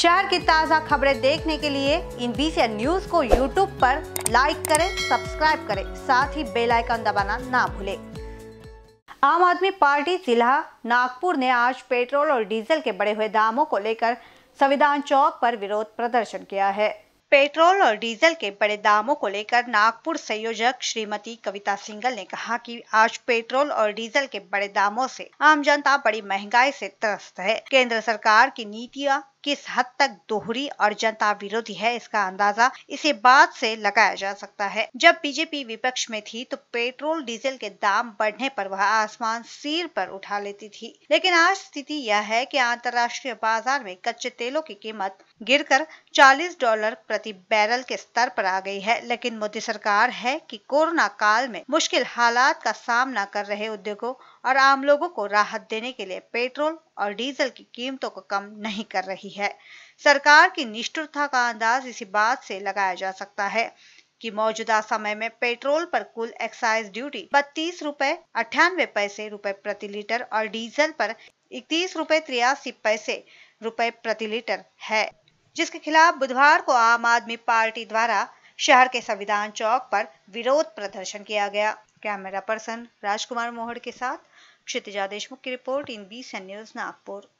शहर की ताज़ा खबरें देखने के लिए इन बीसी न्यूज को यूट्यूब पर लाइक करें सब्सक्राइब करें साथ ही बेल आइकन दबाना ना भूलें आम आदमी पार्टी जिला नागपुर ने आज पेट्रोल और डीजल के बढ़े हुए दामों को लेकर संविधान चौक पर विरोध प्रदर्शन किया है पेट्रोल और डीजल के बड़े दामों को लेकर नागपुर संयोजक श्रीमती कविता सिंगल ने कहा कि आज पेट्रोल और डीजल के बड़े दामों से आम जनता बड़ी महंगाई से त्रस्त है केंद्र सरकार की नीतियां किस हद तक दोहरी और जनता विरोधी है इसका अंदाजा इसे बाद से लगाया जा सकता है जब बीजेपी विपक्ष में थी तो पेट्रोल डीजल के दाम बढ़ने पर वह आसमान सिर पर उठा लेती थी लेकिन आज स्थिति यह है कि अंतर्राष्ट्रीय बाजार में कच्चे तेलों की कीमत गिरकर 40 डॉलर प्रति बैरल के स्तर पर आ गई है लेकिन मोदी सरकार है कि कोरोना काल में मुश्किल हालात का सामना कर रहे उद्योगों और आम लोगों को राहत देने के लिए पेट्रोल और डीजल की कीमतों को कम नहीं कर रही है सरकार की निष्ठुरता का अंदाज इसी बात से लगाया जा सकता है कि मौजूदा समय में पेट्रोल पर कुल एक्साइज ड्यूटी बत्तीस रूपए अठानवे पैसे रूपए प्रति लीटर और डीजल पर इकतीस रूपए तिरासी पैसे रूपए प्रति लीटर है जिसके खिलाफ बुधवार को आम आदमी पार्टी द्वारा शहर के संविधान चौक पर विरोध प्रदर्शन किया गया कैमरा पर्सन राजकुमार मोहड़ के साथ क्षितिजा देशमुख की report in B news Nagpur